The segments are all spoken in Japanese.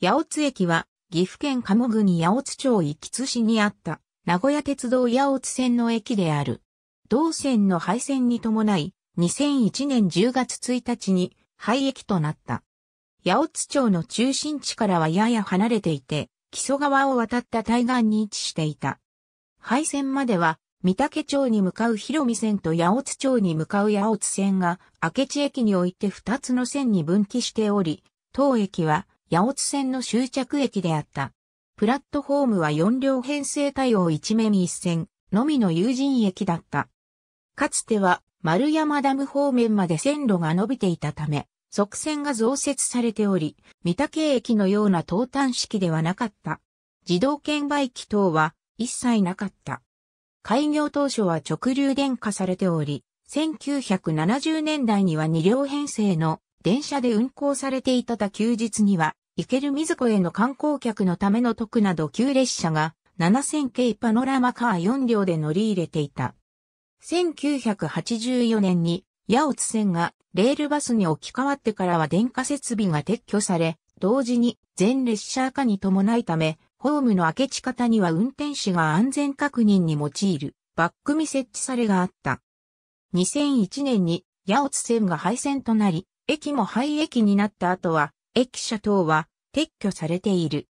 八津駅は、岐阜県鴨国八津町行津市にあった、名古屋鉄道八津線の駅である。同線の廃線に伴い、2001年10月1日に廃駅となった。八津町の中心地からはやや離れていて、木曽川を渡った対岸に位置していた。廃線までは、三竹町に向かう広見線と八津町に向かう八津線が、明智駅において二つの線に分岐しており、当駅は、八尾津線の終着駅であった。プラットホームは4両編成対応一面一線のみの有人駅だった。かつては丸山ダム方面まで線路が伸びていたため、側線が増設されており、三宅駅のような東端式ではなかった。自動券売機等は一切なかった。開業当初は直流電化されており、1970年代には2両編成の電車で運行されていたた休日には、池る水子への観光客のための特など急列車が7000系パノラマカー4両で乗り入れていた。1984年に八尾津線がレールバスに置き換わってからは電化設備が撤去され、同時に全列車化に伴いため、ホームの開け地方には運転士が安全確認に用いるバック見設置されがあった。2001年に八尾津線が廃線となり、駅も廃駅になった後は、駅舎等は撤去されている。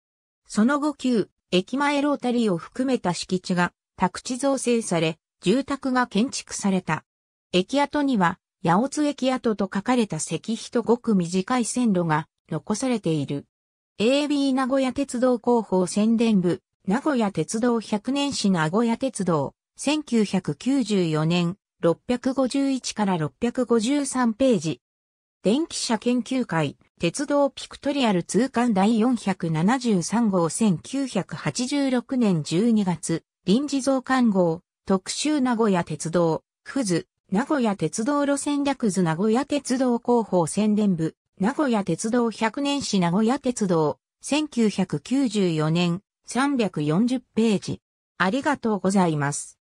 その後旧、駅前ロータリーを含めた敷地が宅地造成され、住宅が建築された。駅跡には、八尾津駅跡と書かれた石碑とごく短い線路が残されている。AB 名古屋鉄道広報宣伝部、名古屋鉄道100年史名古屋鉄道、1994年、651から653ページ。電気車研究会、鉄道ピクトリアル通貫第473号1986年12月、臨時増刊号、特集名古屋鉄道、ふず、名古屋鉄道路線略図名古屋鉄道広報宣伝部、名古屋鉄道100年史名古屋鉄道、1994年340ページ。ありがとうございます。